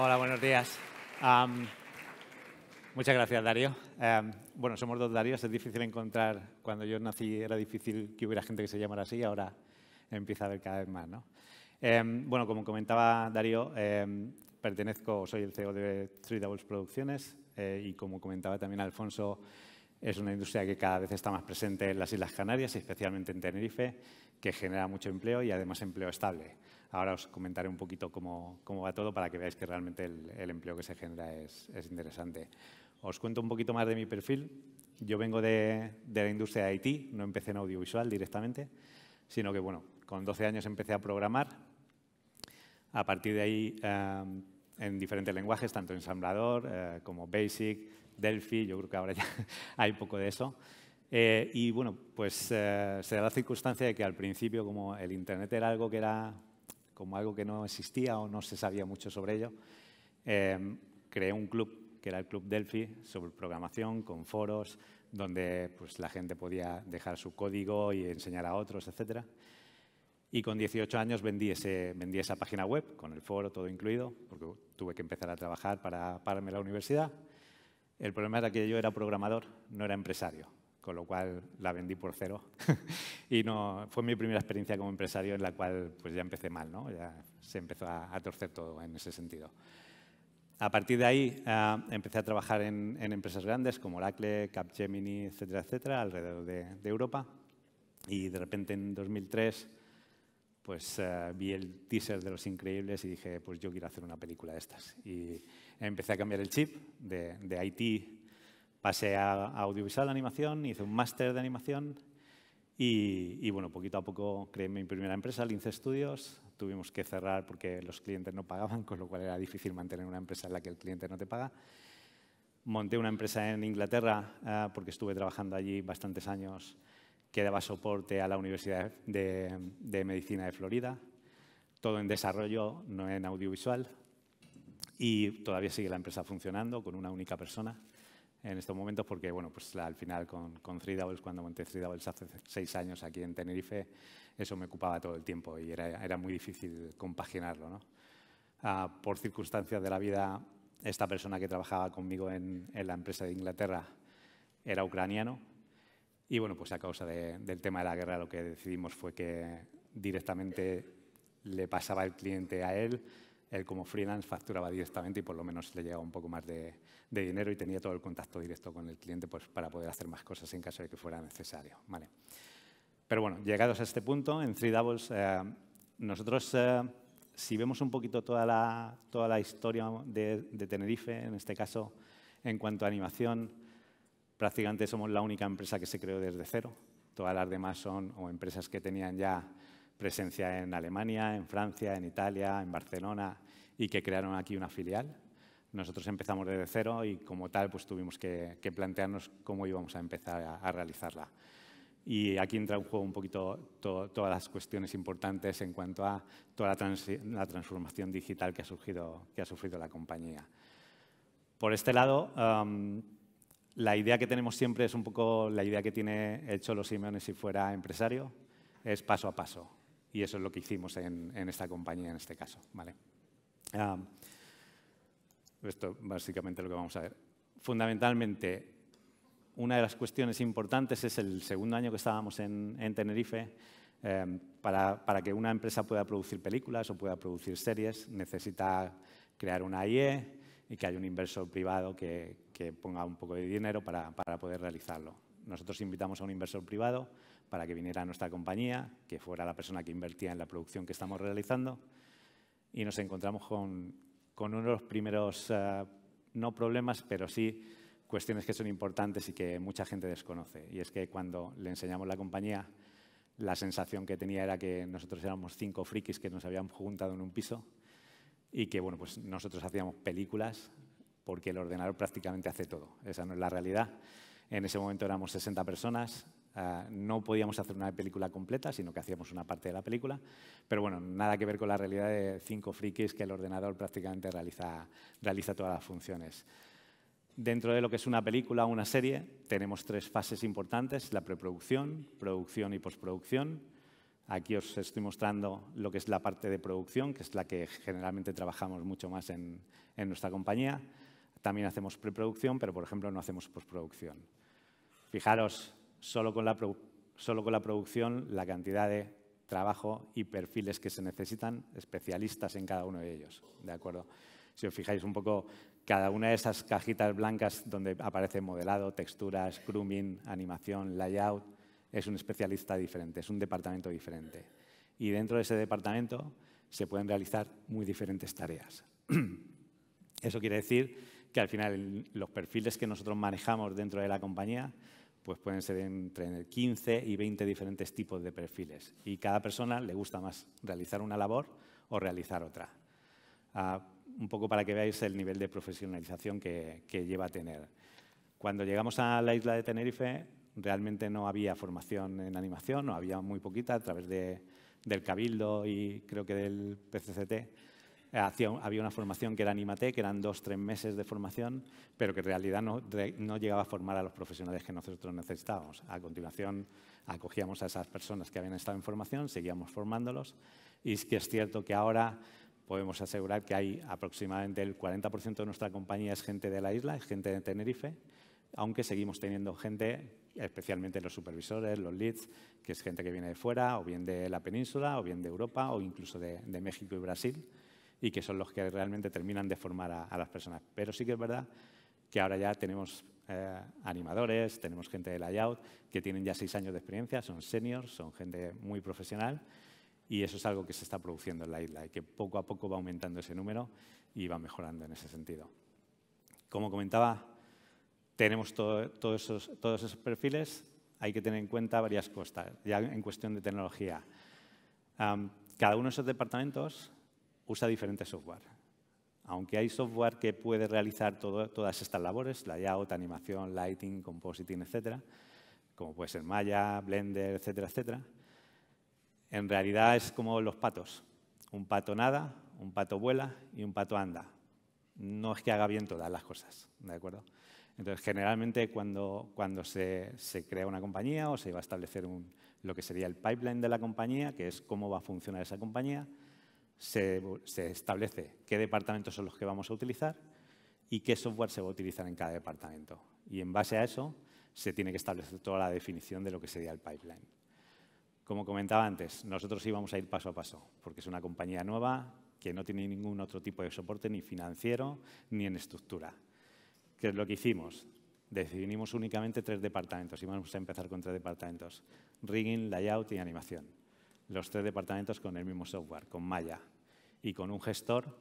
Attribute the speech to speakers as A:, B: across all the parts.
A: Hola, buenos días. muchas gracias, Darío. Em, bueno, somos dos Daríos, es difícil encontrar. Cuando yo nací era difícil que hubiera gente que se llamara así, ahora empieza a haber cada vez más. ¿no? Em, bueno, como comentaba Darío, em, pertenezco, soy el CEO de Three Doubles Producciones eh, y como comentaba también Alfonso, es una industria que cada vez está más presente en las Islas Canarias, especialmente en Tenerife, que genera mucho empleo y además empleo estable. Ahora os comentaré un poquito cómo, cómo va todo para que veáis que realmente el, empleo que se genera es, es, interesante. Os cuento un poquito más de mi perfil. Yo vengo de, de la industria de IT, no empecé en audiovisual directamente, sino que bueno, con 12 años empecé a programar. A partir de ahí, em, en diferentes lenguajes, tanto ensamblador eh, como BASIC, Delphi, yo creo que ahora ya hay poco de eso. Eh, y bueno, pues eh, se da la circunstancia de que al principio, como el Internet era algo que era como algo que no existía o no se sabía mucho sobre ello, em, creé un club que era el Club Delphi sobre programación con foros donde pues, la gente podía dejar su código y enseñar a otros, etc. Y con 18 años vendí, vendí esa página web con el foro todo incluido, porque tuve que empezar a trabajar para pararme la universidad. El problema era que yo era programador, no era empresario con lo cual la vendí por cero. y no, fue mi primera experiencia como empresario en la cual pues ya empecé mal, ¿no? ya se empezó a, torcer todo en ese sentido. A partir de ahí ah, empecé a trabajar en, empresas grandes como Oracle, Capgemini, etcétera, etcétera, alrededor de, Europa. Y de repente en 2003 pues ah, vi el teaser de Los Increíbles y dije, pues yo quiero hacer una película de estas. Y empecé a cambiar el chip de, de IT pasé a audiovisual, animación, hice un máster de animación y, bueno, poquito a poco creé mi primera empresa, Lince Studios. Tuvimos que cerrar porque los clientes no pagaban, con lo cual era difícil mantener una empresa en la que el cliente no te paga. Monté una empresa en Inglaterra ah, porque estuve trabajando allí bastantes años que daba soporte a la Universidad de, de Medicina de Florida. Todo en desarrollo, no en audiovisual. Y todavía sigue la empresa funcionando con una única persona en estos momentos porque, bueno, pues al final con, con Three Doubles, cuando monté Three Doubles hace seis años aquí en Tenerife, eso me ocupaba todo el tiempo y era, muy difícil compaginarlo, ah, por circunstancias de la vida, esta persona que trabajaba conmigo en, la empresa de Inglaterra era ucraniano y, bueno, pues a causa del tema de la guerra lo que decidimos fue que directamente le pasaba el cliente a él él como freelance facturaba directamente y por lo menos le llegaba un poco más de, dinero y tenía todo el contacto directo con el cliente pues, para poder hacer más cosas en caso de que fuera necesario. Pero bueno, llegados a este punto, en Three Doubles, eh, nosotros, eh, si vemos un poquito toda la, historia de, Tenerife, en este caso, en cuanto a animación, prácticamente somos la única empresa que se creó desde cero. Todas las demás son o empresas que tenían ya presencia en Alemania, en Francia, en Italia, en Barcelona y que crearon aquí una filial. Nosotros empezamos desde cero y como tal pues tuvimos que, plantearnos cómo íbamos a empezar a, realizarla. Y aquí entra en juego un poquito todas las cuestiones importantes en cuanto a toda la, transformación digital que ha, surgido, que ha sufrido la compañía. Por este lado, la idea que tenemos siempre es un poco la idea que tiene hecho los Simeones si fuera empresario, es paso a paso. Y eso es lo que hicimos en, esta compañía en este caso. ¿vale? esto básicamente lo que vamos a ver. Fundamentalmente, una de las cuestiones importantes es el segundo año que estábamos en, Tenerife. Em, para, que una empresa pueda producir películas o pueda producir series, necesita crear una IE y que haya un inversor privado que, ponga un poco de dinero para, poder realizarlo. Nosotros invitamos a un inversor privado para que viniera a nuestra compañía, que fuera la persona que invertía en la producción que estamos realizando. Y nos encontramos con, con uno de los primeros, eh, no problemas, pero sí cuestiones que son importantes y que mucha gente desconoce. Y es que cuando le enseñamos la compañía, la sensación que tenía era que nosotros éramos cinco frikis que nos habíamos juntado en un piso y que bueno, pues nosotros hacíamos películas porque el ordenador prácticamente hace todo. Esa no es la realidad. En ese momento éramos 60 personas, Ah, no podíamos hacer una película completa, sino que hacíamos una parte de la película. Pero bueno, nada que ver con la realidad de cinco frikis que el ordenador prácticamente realiza, realiza todas las funciones. Dentro de lo que es una película o una serie, tenemos tres fases importantes, la preproducción, producción y postproducción. Aquí os estoy mostrando lo que es la parte de producción, que es la que generalmente trabajamos mucho más en, en nuestra compañía. También hacemos preproducción, pero por ejemplo no hacemos postproducción. Fijaros, solo con la, producción la cantidad de trabajo y perfiles que se necesitan, especialistas en cada uno de ellos. ¿de acuerdo? Si os fijáis un poco, cada una de esas cajitas blancas donde aparece modelado, texturas, grooming, animación, layout, es un especialista diferente, es un departamento diferente. Y dentro de ese departamento se pueden realizar muy diferentes tareas. Eso quiere decir que al final los perfiles que nosotros manejamos dentro de la compañía pues pueden ser entre 15 y 20 diferentes tipos de perfiles. Y cada persona le gusta más realizar una labor o realizar otra. Ah, un poco para que veáis el nivel de profesionalización que, lleva a tener. Cuando llegamos a la isla de Tenerife, realmente no había formación en animación, no había muy poquita a través del Cabildo y creo que del PCCT eh, había una formación que era Animate, que eran dos, tres meses de formación, pero que en realidad no, llegaba a formar a los profesionales que nosotros necesitábamos. A continuación, acogíamos a esas personas que habían estado en formación, seguíamos formándolos, y es que es cierto que ahora podemos asegurar que hay aproximadamente el 40% de nuestra compañía es gente de la isla, es gente de Tenerife, aunque seguimos teniendo gente, especialmente los supervisores, los leads, que es gente que viene de fuera, o bien de la península, o bien de Europa, o incluso de México y Brasil, y que son los que realmente terminan de formar a, las personas. Pero sí que es verdad que ahora ya tenemos eh, animadores, tenemos gente de layout que tienen ya seis años de experiencia, son seniors, son gente muy profesional y eso es algo que se está produciendo en la isla y que poco a poco va aumentando ese número y va mejorando en ese sentido. Como comentaba, tenemos todos esos perfiles, hay que tener en cuenta varias cosas, ya en cuestión de tecnología. cada uno de esos departamentos usa diferentes software. Aunque hay software que puede realizar todas estas labores, layout, animación, lighting, compositing, etcétera, como puede ser Maya, Blender, etcétera, etcétera, en realidad es como los patos. Un pato nada, un pato vuela y un pato anda. No es que haga bien todas las cosas, ¿de acuerdo? Entonces, generalmente cuando, se, crea una compañía o se va a establecer lo que sería el pipeline de la compañía, que es cómo va a funcionar esa compañía, se, establece qué departamentos son los que vamos a utilizar y qué software se va a utilizar en cada departamento. Y en base a eso se tiene que establecer toda la definición de lo que sería el pipeline. Como comentaba antes, nosotros íbamos a ir paso a paso, porque es una compañía nueva que no tiene ningún otro tipo de soporte, ni financiero, ni en estructura. ¿Qué es lo que hicimos? Definimos únicamente tres departamentos y vamos a empezar con tres departamentos. Rigging, layout y animación los tres departamentos con el mismo software, con Maya y con un gestor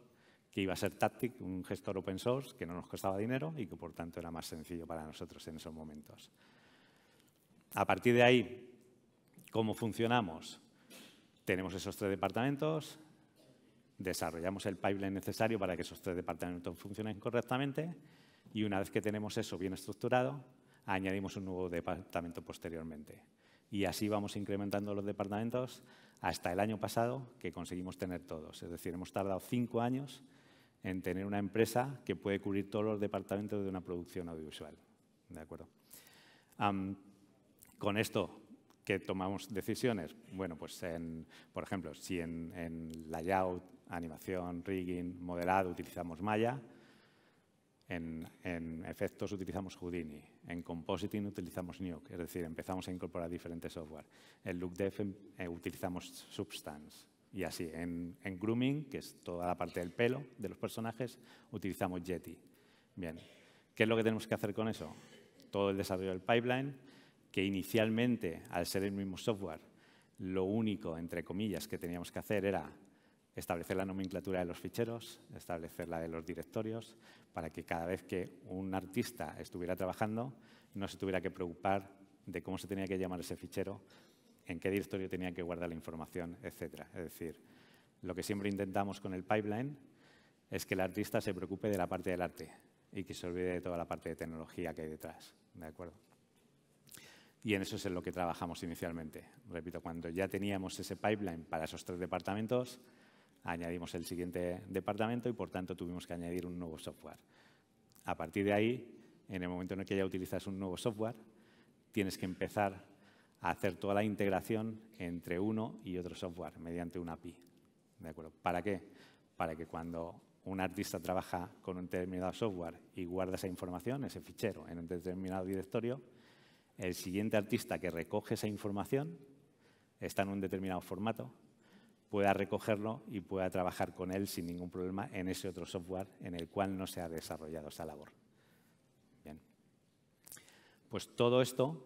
A: que iba a ser Tactic, un gestor open source que no nos costaba dinero y que por tanto era más sencillo para nosotros en esos momentos. A partir de ahí, ¿cómo funcionamos? Tenemos esos tres departamentos, desarrollamos el pipeline necesario para que esos tres departamentos funcionen correctamente y una vez que tenemos eso bien estructurado, añadimos un nuevo departamento posteriormente y así vamos incrementando los departamentos hasta el año pasado que conseguimos tener todos. Es decir, hemos tardado cinco años en tener una empresa que puede cubrir todos los departamentos de una producción audiovisual. ¿De acuerdo? con esto, que tomamos decisiones? Bueno, pues en, por ejemplo, si en, en layout, animación, rigging, modelado utilizamos Maya, en, efectos utilizamos Houdini, en compositing utilizamos Nuke, es decir, empezamos a incorporar diferentes software. En LookDev em, eh, utilizamos Substance y así. En, en, grooming, que es toda la parte del pelo de los personajes, utilizamos Yeti. Bien, ¿qué es lo que tenemos que hacer con eso? Todo el desarrollo del pipeline, que inicialmente, al ser el mismo software, lo único, entre comillas, que teníamos que hacer era establecer la nomenclatura de los ficheros, establecer la de los directorios, para que cada vez que un artista estuviera trabajando no se tuviera que preocupar de cómo se tenía que llamar ese fichero, en qué directorio tenía que guardar la información, etc. Es decir, lo que siempre intentamos con el pipeline es que el artista se preocupe de la parte del arte y que se olvide de toda la parte de tecnología que hay detrás. ¿De acuerdo? Y en eso es en lo que trabajamos inicialmente. Repito, cuando ya teníamos ese pipeline para esos tres departamentos, añadimos el siguiente departamento y por tanto tuvimos que añadir un nuevo software. A partir de ahí, en el momento en el que ya utilizas un nuevo software, tienes que empezar a hacer toda la integración entre uno y otro software mediante una API. ¿De acuerdo? ¿Para qué? Para que cuando un artista trabaja con un determinado software y guarda esa información, ese fichero, en un determinado directorio, el siguiente artista que recoge esa información está en un determinado formato pueda recogerlo y pueda trabajar con él sin ningún problema en ese otro software en el cual no se ha desarrollado esa labor. Bien. Pues todo esto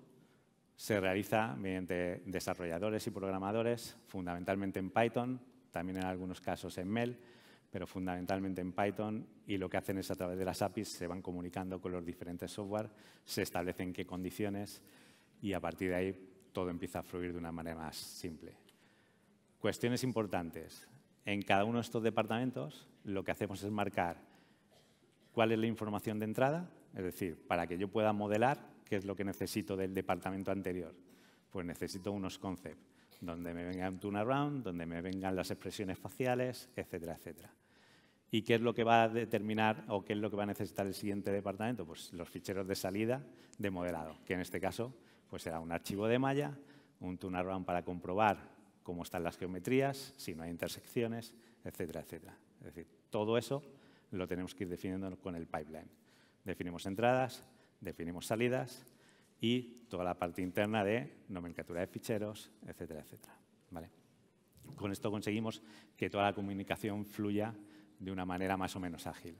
A: se realiza mediante desarrolladores y programadores, fundamentalmente en Python, también en algunos casos en MEL, pero fundamentalmente en Python y lo que hacen es a través de las APIs se van comunicando con los diferentes software, se establecen qué condiciones y a partir de ahí todo empieza a fluir de una manera más simple. Cuestiones importantes. En cada uno de estos departamentos lo que hacemos es marcar cuál es la información de entrada, es decir, para que yo pueda modelar qué es lo que necesito del departamento anterior. Pues necesito unos conceptos, donde me venga un turnaround, donde me vengan las expresiones faciales, etcétera, etcétera. ¿Y qué es lo que va a determinar o qué es lo que va a necesitar el siguiente departamento? Pues los ficheros de salida de modelado, que en este caso pues será un archivo de malla, un turnaround para comprobar cómo están las geometrías, si no hay intersecciones, etcétera, etcétera. Es decir, todo eso lo tenemos que ir definiendo con el pipeline. Definimos entradas, definimos salidas y toda la parte interna de nomenclatura de ficheros, etcétera, etcétera. ¿Vale? Con esto conseguimos que toda la comunicación fluya de una manera más o menos ágil.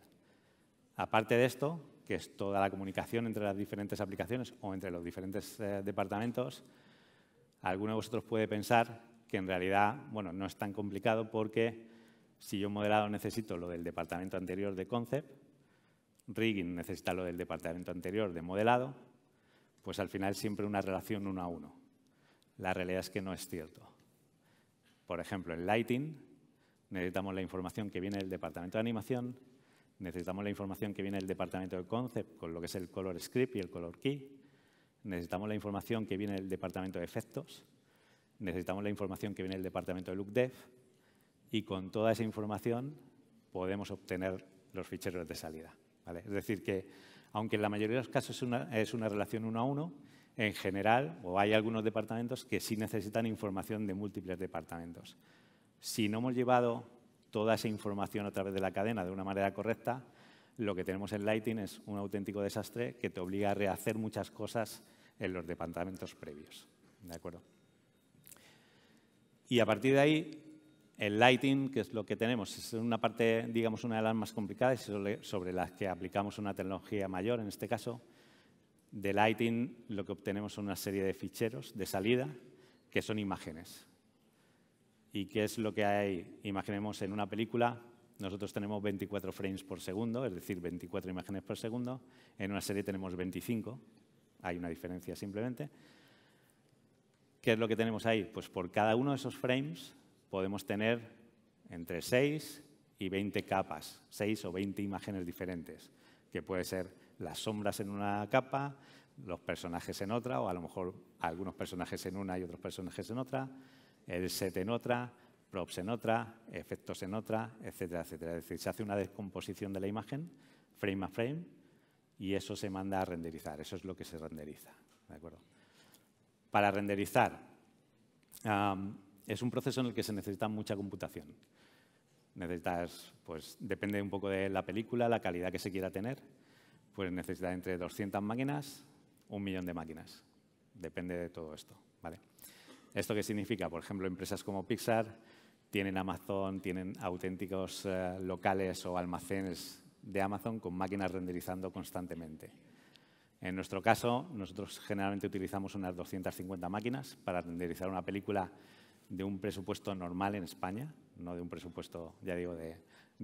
A: Aparte de esto, que es toda la comunicación entre las diferentes aplicaciones o entre los diferentes eh, departamentos, alguno de vosotros puede pensar que en realidad bueno, no es tan complicado porque si yo modelado necesito lo del departamento anterior de concept, rigging necesita lo del departamento anterior de modelado, pues al final siempre una relación uno a uno. La realidad es que no es cierto. Por ejemplo, en lighting necesitamos la información que viene del departamento de animación, necesitamos la información que viene del departamento de concept con lo que es el color script y el color key, necesitamos la información que viene del departamento de efectos, necesitamos la información que viene del departamento de LookDev y con toda esa información podemos obtener los ficheros de salida. Es decir, que aunque en la mayoría de los casos es una, es una relación uno a uno, en general, o hay algunos departamentos que sí necesitan información de múltiples departamentos. Si no hemos llevado toda esa información a través de la cadena de una manera correcta, lo que tenemos en Lighting es un auténtico desastre que te obliga a rehacer muchas cosas en los departamentos previos. ¿De acuerdo? Y a partir de ahí, el lighting, que es lo que tenemos, es una parte, digamos, una de las más complicadas sobre las que aplicamos una tecnología mayor, en este caso. De lighting lo que obtenemos son una serie de ficheros de salida que son imágenes. ¿Y qué es lo que hay? Imaginemos en una película, nosotros tenemos 24 frames por segundo, es decir, 24 imágenes por segundo. En una serie tenemos 25, hay una diferencia simplemente. ¿Qué es lo que tenemos ahí? Pues por cada uno de esos frames podemos tener entre 6 y 20 capas, 6 o 20 imágenes diferentes, que puede ser las sombras en una capa, los personajes en otra, o a lo mejor algunos personajes en una y otros personajes en otra, el set en otra, props en otra, efectos en otra, etcétera, etcétera. Es decir, se hace una descomposición de la imagen, frame a frame, y eso se manda a renderizar. Eso es lo que se renderiza. ¿De acuerdo? para renderizar. es un proceso en el que se necesita mucha computación. pues depende un poco de la película, la calidad que se quiera tener, pues necesitas entre 200 máquinas, un millón de máquinas. Depende de todo esto. ¿vale? ¿Esto qué significa? Por ejemplo, empresas como Pixar tienen Amazon, tienen auténticos eh, locales o almacenes de Amazon con máquinas renderizando constantemente. En nuestro caso, nosotros generalmente utilizamos unas 250 máquinas para renderizar una película de un presupuesto normal en España, no de un presupuesto, ya digo, de,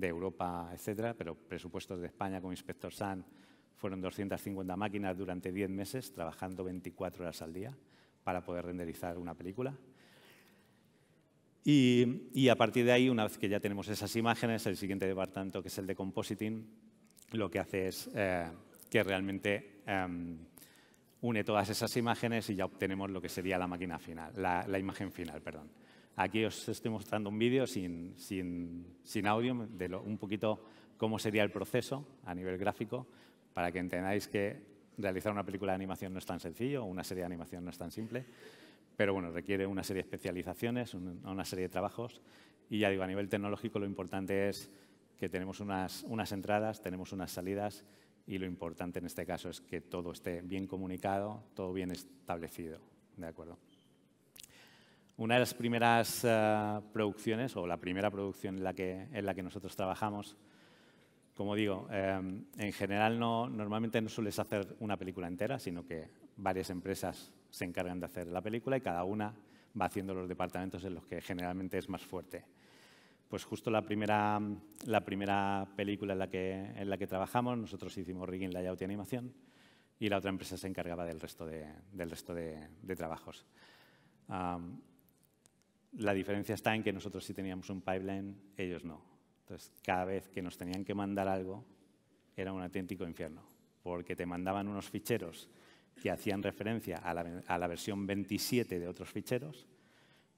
A: Europa, etcétera, pero presupuestos de España con Inspector San fueron 250 máquinas durante 10 meses, trabajando 24 horas al día para poder renderizar una película. Y, a partir de ahí, una vez que ya tenemos esas imágenes, el siguiente departamento, que es el de compositing, lo que hace es eh, que realmente em, une todas esas imágenes y ya obtenemos lo que sería la máquina final, la, imagen final, perdón. Aquí os estoy mostrando un vídeo sin, audio de un poquito cómo sería el proceso a nivel gráfico para que entendáis que realizar una película de animación no es tan sencillo, una serie de animación no es tan simple, pero bueno, requiere una serie de especializaciones, una serie de trabajos y ya digo, a nivel tecnológico lo importante es que tenemos unas entradas, tenemos unas salidas y lo importante en este caso es que todo esté bien comunicado, todo bien establecido. ¿De acuerdo? Una de las primeras eh, producciones, o la primera producción en la que, en la que nosotros trabajamos, como digo, eh, en general no, normalmente no sueles hacer una película entera, sino que varias empresas se encargan de hacer la película y cada una va haciendo los departamentos en los que generalmente es más fuerte pues justo la primera, la primera película en la, que, en la que trabajamos, nosotros hicimos rigging, layout y animación, y la otra empresa se encargaba del resto de, del resto de, trabajos. la diferencia está en que nosotros sí teníamos un pipeline, ellos no. Entonces, cada vez que nos tenían que mandar algo, era un auténtico infierno, porque te mandaban unos ficheros que hacían referencia a la, a la versión 27 de otros ficheros,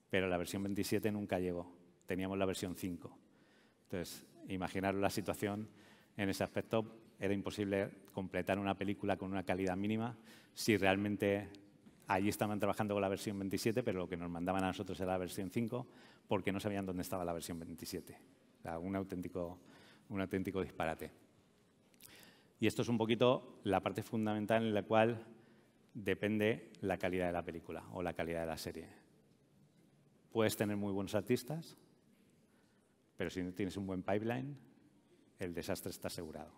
A: pero la versión 27 nunca llegó teníamos la versión 5. Entonces, imaginaros la situación en ese aspecto. Era imposible completar una película con una calidad mínima si realmente allí estaban trabajando con la versión 27, pero lo que nos mandaban a nosotros era la versión 5 porque no sabían dónde estaba la versión 27. un auténtico, un auténtico disparate. Y esto es un poquito la parte fundamental en la cual depende la calidad de la película o la calidad de la serie. Puedes tener muy buenos artistas, pero si no tienes un buen pipeline, el desastre está asegurado.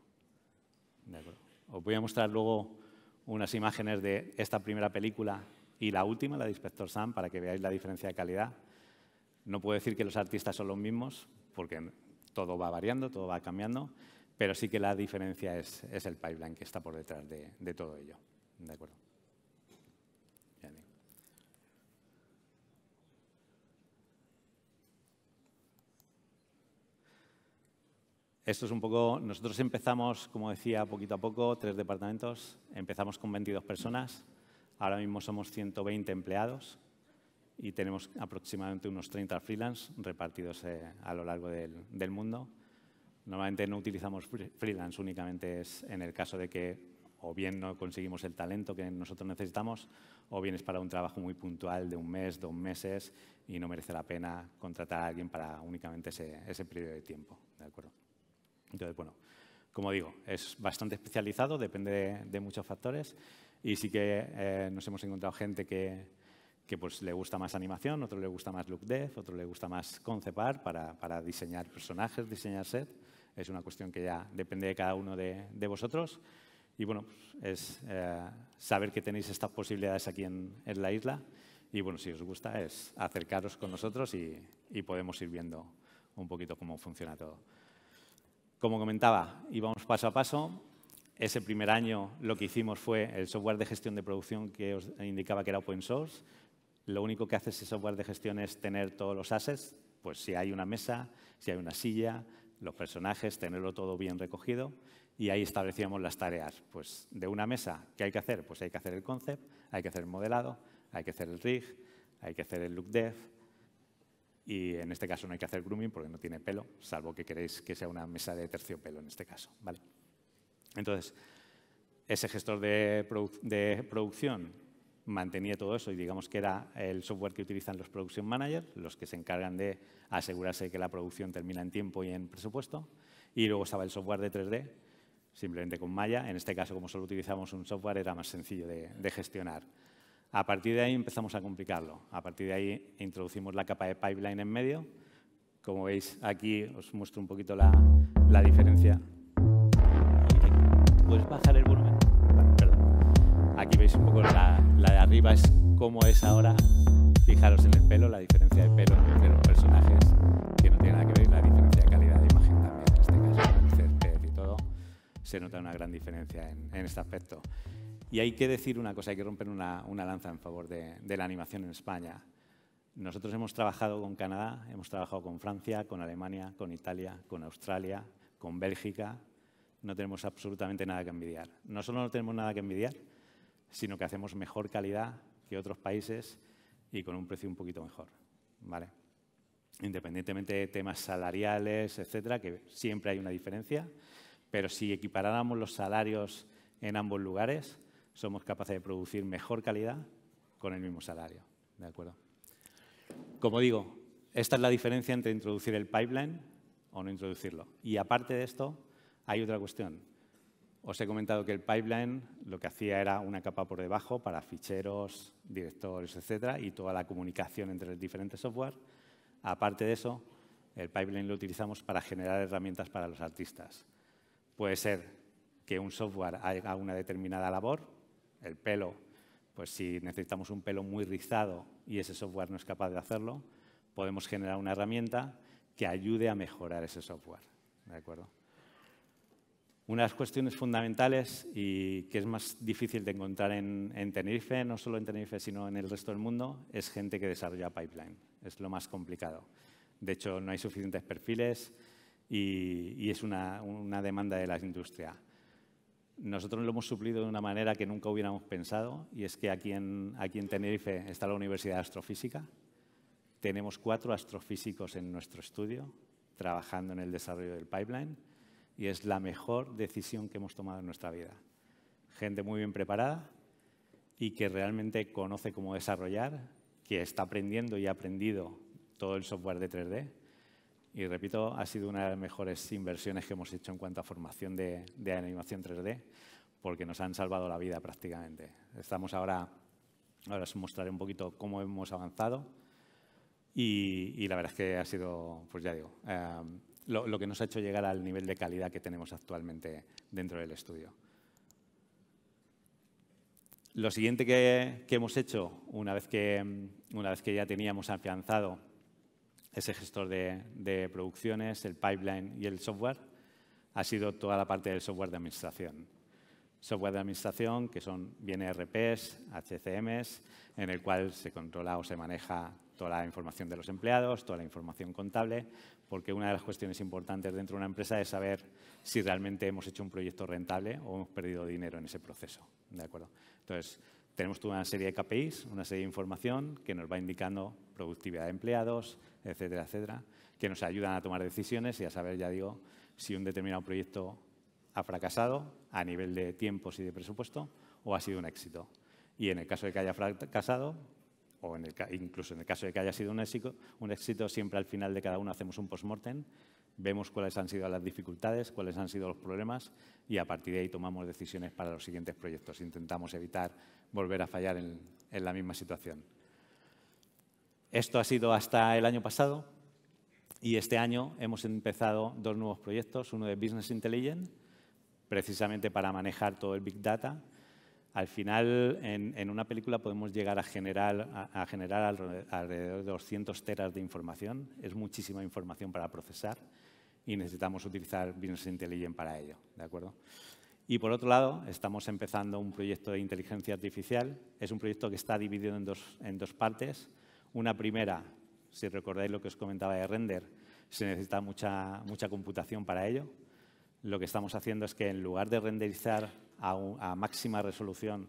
A: Os voy a mostrar luego unas imágenes de esta primera película y la última, la de Inspector Sam, para que veáis la diferencia de calidad. No puedo decir que los artistas son los mismos, porque todo va variando, todo va cambiando, pero sí que la diferencia es, el pipeline que está por detrás de, de todo ello. ¿De acuerdo? Esto es un poco, nosotros empezamos, como decía, poquito a poco, tres departamentos, empezamos con 22 personas, ahora mismo somos 120 empleados y tenemos aproximadamente unos 30 freelance repartidos eh, a lo largo del, mundo. Normalmente no utilizamos freelance, únicamente es en el caso de que o bien no conseguimos el talento que nosotros necesitamos o bien es para un trabajo muy puntual de un mes, dos meses y no merece la pena contratar a alguien para únicamente ese, ese periodo de tiempo. ¿de acuerdo? Entonces, bueno, como digo, es bastante especializado, depende de, muchos factores y sí que eh, nos hemos encontrado gente que, pues, le gusta más animación, otro le gusta más look dev, otro le gusta más concepar para, diseñar personajes, diseñar set. Es una cuestión que ya depende de cada uno de, vosotros. Y bueno, es eh, saber que tenéis estas posibilidades aquí en, la isla. Y bueno, si os gusta, es acercaros con nosotros y podemos ir viendo un poquito cómo funciona todo. Como comentaba, íbamos paso a paso. Ese primer año lo que hicimos fue el software de gestión de producción que os indicaba que era open source. Lo único que hace ese software de gestión es tener todos los assets, pues si hay una mesa, si hay una silla, los personajes, tenerlo todo bien recogido y ahí establecíamos las tareas. Pues de una mesa, ¿qué hay que hacer? Pues hay que hacer el concept, hay que hacer el modelado, hay que hacer el rig, hay que hacer el look dev, y en este caso no hay que hacer grooming porque no tiene pelo, salvo que queréis que sea una mesa de terciopelo en este caso. ¿vale? Entonces, ese gestor de, producción mantenía todo eso y digamos que era el software que utilizan los production managers, los que se encargan de asegurarse que la producción termina en tiempo y en presupuesto. Y luego estaba el software de 3D, simplemente con Maya. En este caso, como solo utilizamos un software, era más sencillo de gestionar. A partir de ahí empezamos a complicarlo. A partir de ahí introducimos la capa de pipeline en medio. Como veis aquí, os muestro un poquito la, diferencia. ¿Puedes bajar el volumen? Perdón. Aquí veis un poco la, de arriba, es cómo es ahora. Fijaros en el pelo, la diferencia de pelo entre los personajes, que no tiene nada que ver, la diferencia de calidad de imagen también, en este caso, el y todo, se nota una gran diferencia en, en este aspecto. Y hay que decir una cosa, hay que romper una, lanza en favor de, de, la animación en España. Nosotros hemos trabajado con Canadá, hemos trabajado con Francia, con Alemania, con Italia, con Australia, con Bélgica. No tenemos absolutamente nada que envidiar. No solo no tenemos nada que envidiar, sino que hacemos mejor calidad que otros países y con un precio un poquito mejor. ¿vale? Independientemente de temas salariales, etcétera, que siempre hay una diferencia, pero si equiparáramos los salarios en ambos lugares, somos capaces de producir mejor calidad con el mismo salario. ¿De acuerdo? Como digo, esta es la diferencia entre introducir el pipeline o no introducirlo. Y aparte de esto, hay otra cuestión. Os he comentado que el pipeline lo que hacía era una capa por debajo para ficheros, directores, etcétera, y toda la comunicación entre los diferentes software. Aparte de eso, el pipeline lo utilizamos para generar herramientas para los artistas. Puede ser que un software haga una determinada labor el pelo, pues si necesitamos un pelo muy rizado y ese software no es capaz de hacerlo, podemos generar una herramienta que ayude a mejorar ese software. ¿De acuerdo? Una de las cuestiones fundamentales y que es más difícil de encontrar en, en, Tenerife, no solo en Tenerife, sino en el resto del mundo, es gente que desarrolla pipeline. Es lo más complicado. De hecho, no hay suficientes perfiles y, es una, una demanda de la industria nosotros lo hemos suplido de una manera que nunca hubiéramos pensado, y es que aquí en, aquí en Tenerife está la Universidad de Astrofísica. Tenemos cuatro astrofísicos en nuestro estudio trabajando en el desarrollo del pipeline y es la mejor decisión que hemos tomado en nuestra vida. Gente muy bien preparada y que realmente conoce cómo desarrollar, que está aprendiendo y ha aprendido todo el software de 3D y repito, ha sido una de las mejores inversiones que hemos hecho en cuanto a formación de, animación 3D, porque nos han salvado la vida prácticamente. Estamos ahora, ahora os mostraré un poquito cómo hemos avanzado y, la verdad es que ha sido, pues ya digo, em, lo, que nos ha hecho llegar al nivel de calidad que tenemos actualmente dentro del estudio. Lo siguiente que, hemos hecho, una vez que, una vez que ya teníamos afianzado ese gestor de, producciones, el pipeline y el software, ha sido toda la parte del software de administración. Software de administración que son bien ERPs, HCMs, en el cual se controla o se maneja toda la información de los empleados, toda la información contable, porque una de las cuestiones importantes dentro de una empresa es saber si realmente hemos hecho un proyecto rentable o hemos perdido dinero en ese proceso. ¿de acuerdo? Entonces, tenemos toda una serie de KPIs, una serie de información que nos va indicando productividad de empleados, etcétera, etcétera, que nos ayudan a tomar decisiones y a saber, ya digo, si un determinado proyecto ha fracasado a nivel de tiempos y de presupuesto o ha sido un éxito. Y en el caso de que haya fracasado, o incluso en el caso de que haya sido un éxito, un éxito, siempre al final de cada uno hacemos un post-mortem, vemos cuáles han sido las dificultades, cuáles han sido los problemas y a partir de ahí tomamos decisiones para los siguientes proyectos. Intentamos evitar volver a fallar en, la misma situación. Esto ha sido hasta el año pasado y este año hemos empezado dos nuevos proyectos, uno de Business Intelligence, precisamente para manejar todo el Big Data. Al final, en, una película podemos llegar a generar, a, generar alrededor de 200 teras de información. Es muchísima información para procesar y necesitamos utilizar Business Intelligence para ello. ¿de acuerdo? Y por otro lado, estamos empezando un proyecto de inteligencia artificial. Es un proyecto que está dividido en dos, partes. Una primera, si recordáis lo que os comentaba de render, se necesita mucha, computación para ello. Lo que estamos haciendo es que en lugar de renderizar a, a máxima resolución,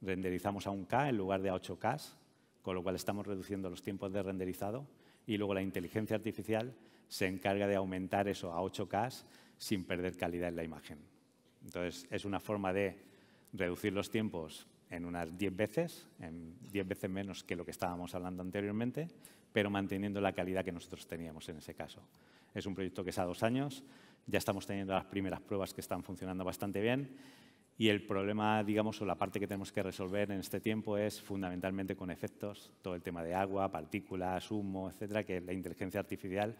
A: renderizamos a 1K en lugar de a 8K, con lo cual estamos reduciendo los tiempos de renderizado y luego la inteligencia artificial se encarga de aumentar eso a 8K sin perder calidad en la imagen. Entonces, es una forma de reducir los tiempos en unas 10 veces, en 10 veces menos que lo que estábamos hablando anteriormente, pero manteniendo la calidad que nosotros teníamos en ese caso. Es un proyecto que es a dos años, ya estamos teniendo las primeras pruebas que están funcionando bastante bien y el problema, digamos, o la parte que tenemos que resolver en este tiempo es fundamentalmente con efectos, todo el tema de agua, partículas, humo, etcétera, que la inteligencia artificial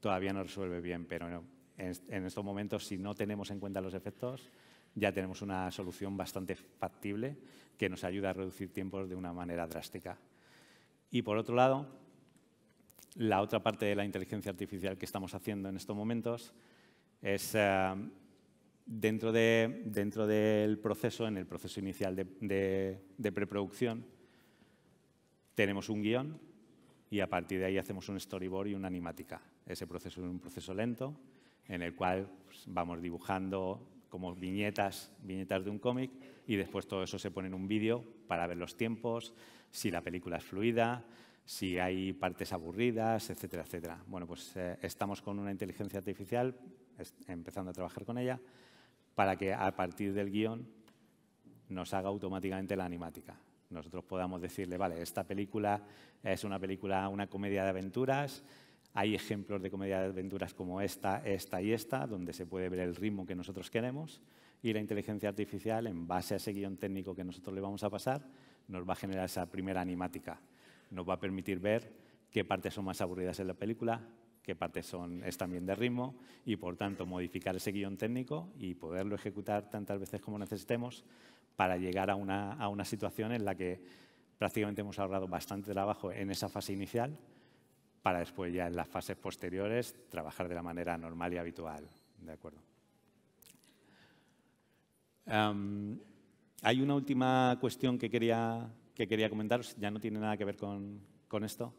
A: todavía no resuelve bien, pero en estos momentos, si no tenemos en cuenta los efectos, ya tenemos una solución bastante factible que nos ayuda a reducir tiempos de una manera drástica. Y por otro lado, la otra parte de la inteligencia artificial que estamos haciendo en estos momentos es eh, dentro, del proceso, en el proceso inicial de, de preproducción, tenemos un guión y a partir de ahí hacemos un storyboard y una animática. Ese proceso es un proceso lento en el cual pues, vamos dibujando como viñetas, viñetas de un cómic y después todo eso se pone en un vídeo para ver los tiempos, si la película es fluida, si hay partes aburridas, etcétera, etcétera. Bueno, pues eh, estamos con una inteligencia artificial, empezando a trabajar con ella, para que a partir del guión nos haga automáticamente la animática. Nosotros podamos decirle, vale, esta película es una película, una comedia de aventuras, hay ejemplos de comedia de aventuras como esta, esta y esta, donde se puede ver el ritmo que nosotros queremos y la inteligencia artificial, en base a ese guión técnico que nosotros le vamos a pasar, nos va a generar esa primera animática. Nos va a permitir ver qué partes son más aburridas en la película, qué partes son, están bien de ritmo y, por tanto, modificar ese guión técnico y poderlo ejecutar tantas veces como necesitemos para llegar a una, a una situación en la que prácticamente hemos ahorrado bastante trabajo en esa fase inicial para después ya en las fases posteriores trabajar de la manera normal y habitual. ¿De acuerdo? Em, hay una última cuestión que quería, que quería comentaros, ya no tiene nada que ver con, esto.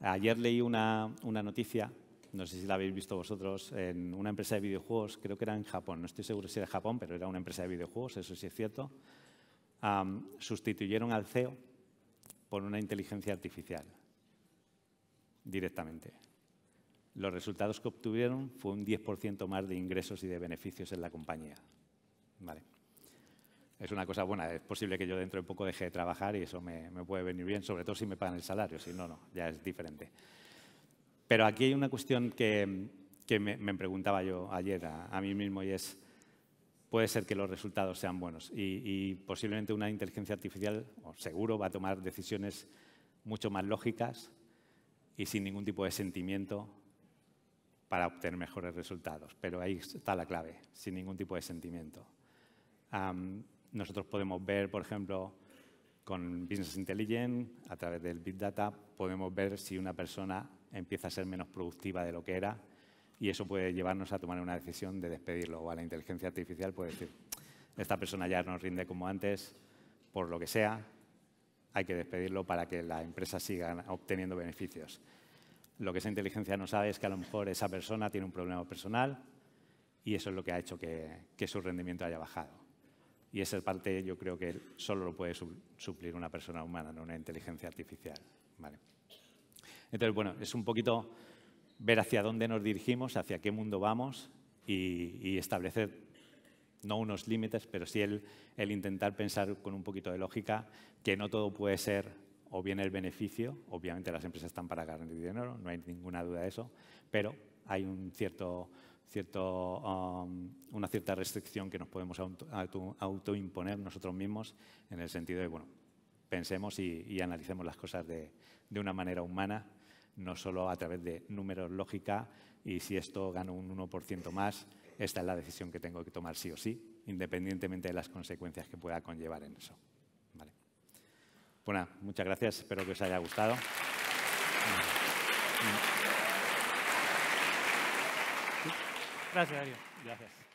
A: Ayer leí una, noticia, no sé si la habéis visto vosotros, en una empresa de videojuegos, creo que era en Japón, no estoy seguro si era Japón, pero era una empresa de videojuegos, eso sí es cierto. Em, sustituyeron al CEO por una inteligencia artificial directamente. Los resultados que obtuvieron fue un 10% más de ingresos y de beneficios en la compañía. Es una cosa buena. Es posible que yo dentro de poco deje de trabajar y eso me, puede venir bien, sobre todo si me pagan el salario. Si no, no, ya es diferente. Pero aquí hay una cuestión que, me, preguntaba yo ayer a, mí mismo y es, puede ser que los resultados sean buenos y, posiblemente una inteligencia artificial, seguro, va a tomar decisiones mucho más lógicas, y sin ningún tipo de sentimiento para obtener mejores resultados. Pero ahí está la clave, sin ningún tipo de sentimiento. nosotros podemos ver, por ejemplo, con Business Intelligence, a través del Big Data, podemos ver si una persona empieza a ser menos productiva de lo que era y eso puede llevarnos a tomar una decisión de despedirlo. O a la inteligencia artificial puede decir, esta persona ya no rinde como antes, por lo que sea, hay que despedirlo para que la empresa siga obteniendo beneficios. Lo que esa inteligencia no sabe es que a lo mejor esa persona tiene un problema personal y eso es lo que ha hecho que, su rendimiento haya bajado. Y esa parte yo creo que solo lo puede suplir una persona humana, no una inteligencia artificial. Entonces, bueno, es un poquito ver hacia dónde nos dirigimos, hacia qué mundo vamos y establecer no unos límites, pero sí el, intentar pensar con un poquito de lógica que no todo puede ser o bien el beneficio, obviamente las empresas están para ganar dinero, no hay ninguna duda de eso, pero hay un cierto, um, una cierta restricción que nos podemos autoimponer nosotros mismos en el sentido de, bueno, pensemos y, analicemos las cosas de, de, una manera humana, no solo a través de números lógica y si esto gana un 1% más, esta es la decisión que tengo que tomar sí o sí, independientemente de las consecuencias que pueda conllevar en eso. Bueno, pues muchas gracias, espero que os haya gustado. Gracias, Darío. Gracias.